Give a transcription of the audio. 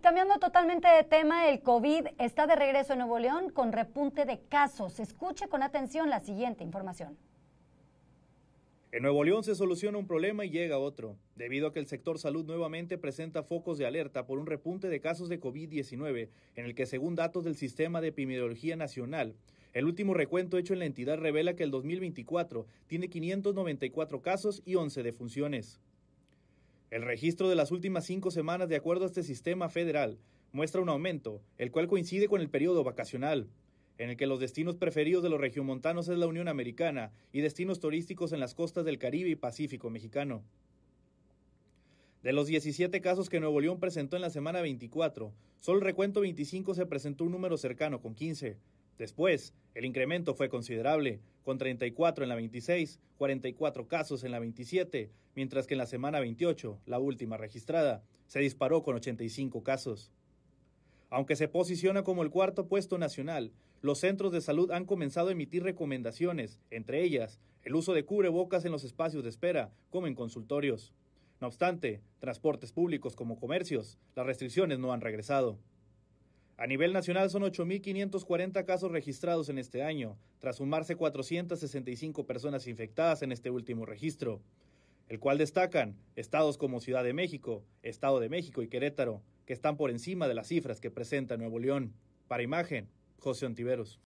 cambiando totalmente de tema, el COVID está de regreso en Nuevo León con repunte de casos. Escuche con atención la siguiente información. En Nuevo León se soluciona un problema y llega otro, debido a que el sector salud nuevamente presenta focos de alerta por un repunte de casos de COVID-19, en el que según datos del Sistema de Epidemiología Nacional, el último recuento hecho en la entidad revela que el 2024 tiene 594 casos y 11 defunciones. El registro de las últimas cinco semanas, de acuerdo a este sistema federal, muestra un aumento, el cual coincide con el periodo vacacional, en el que los destinos preferidos de los regiomontanos es la Unión Americana y destinos turísticos en las costas del Caribe y Pacífico mexicano. De los 17 casos que Nuevo León presentó en la semana 24, solo el recuento 25 se presentó un número cercano con 15. Después, el incremento fue considerable, con 34 en la 26, 44 casos en la 27, mientras que en la semana 28, la última registrada, se disparó con 85 casos. Aunque se posiciona como el cuarto puesto nacional, los centros de salud han comenzado a emitir recomendaciones, entre ellas el uso de cubrebocas en los espacios de espera, como en consultorios. No obstante, transportes públicos como comercios, las restricciones no han regresado. A nivel nacional son 8.540 casos registrados en este año, tras sumarse 465 personas infectadas en este último registro, el cual destacan estados como Ciudad de México, Estado de México y Querétaro, que están por encima de las cifras que presenta Nuevo León. Para imagen, José Ontiveros.